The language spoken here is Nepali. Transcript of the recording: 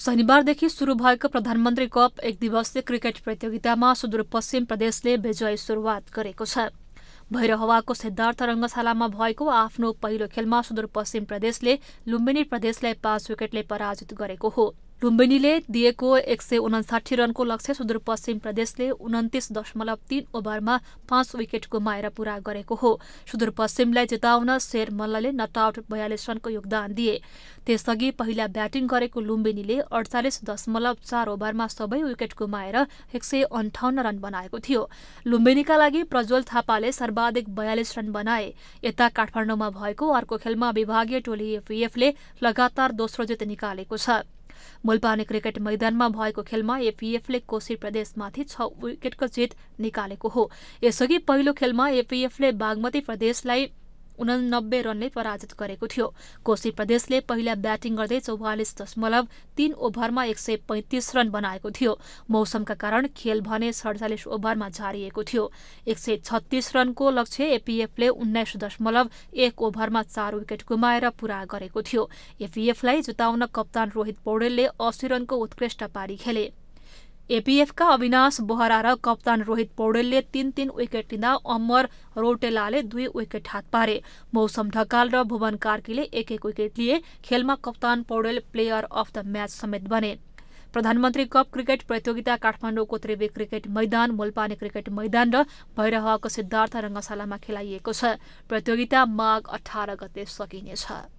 शनिबारदेखि सुरु भएको प्रधानमन्त्री कप एक दिवसीय क्रिकेट प्रतियोगितामा सुदूरपश्चिम प्रदेशले विजयी सुरुवात गरेको छ भैरहवाको सिद्धार्थ रङ्गशालामा भएको आफ्नो पहिलो खेलमा सुदूरपश्चिम प्रदेशले लुम्बिनी प्रदेशलाई पाँच विकेटले पराजित गरेको हो लुम्बिनीले दिएको एक सय उनासाठी रनको लक्ष्य सुदूरपश्चिम प्रदेशले उन्तिस दशमलव तीन ओभरमा पाँच विकेट गुमाएर पूरा गरेको हो सुदूरपश्चिमलाई जिताउन शेर मल्लले नट आउट बयालिस रनको योगदान दिए त्यसअघि पहिला ब्याटिङ गरेको लुम्बिनीले अडचालिस दशमलव चार ओभरमा सबै विकेट गुमाएर एक सय अन्ठाउन्न रन बनाएको थियो लुम्बिनीका लागि प्रज्वल थापाले सर्वाधिक बयालिस रन बनाए यता काठमाडौँमा भएको अर्को खेलमा विभागीय टोली एफएफले लगातार दोस्रो जित निकालेको छ मुल्पानी क्रिकेट मैदानमा भएको खेलमा एपिएफले कोशी प्रदेशमाथि छ विकेटको जित निकालेको हो यसअघि पहिलो खेलमा एपिएफले बागमती प्रदेशलाई उनानब्बे रनले पराजित गरेको थियो कोशी प्रदेशले पहिला ब्याटिङ गर्दै चौवालिस दशमलव तीन ओभरमा एक सय पैंतिस रन बनाएको थियो मौसमका कारण खेल भने सडचालिस ओभरमा झारिएको थियो एक सय छत्तीस रनको लक्ष्य एपिएफले उन्नाइस दशमलव एक ओभरमा चार विकेट गुमाएर पूरा गरेको थियो एपिएफलाई जुताउन कप्तान रोहित पौडेलले असी रनको उत्कृष्ट पारी खेले एपिएफका अविनाश बोहरा र कप्तान रोहित पौडेलले तीन तीन विकेट लिँदा अमर रोटेलाले दुई विकेट हात पारे मौसम ढकाल र भुवन कार्कीले एक एक विकेट लिए खेलमा कप्तान Paudel player of the match समेत बने प्रधानमन्त्री कप क्रिकेट प्रतियोगिता काठमाडौँको त्रिवे क्रिकेट मैदान मोलपानी क्रिकेट मैदान र भैरहको सिद्धार्थ रङ्गशालामा खेलाइएको छ प्रतियोगिता माघ अठार गते सकिनेछ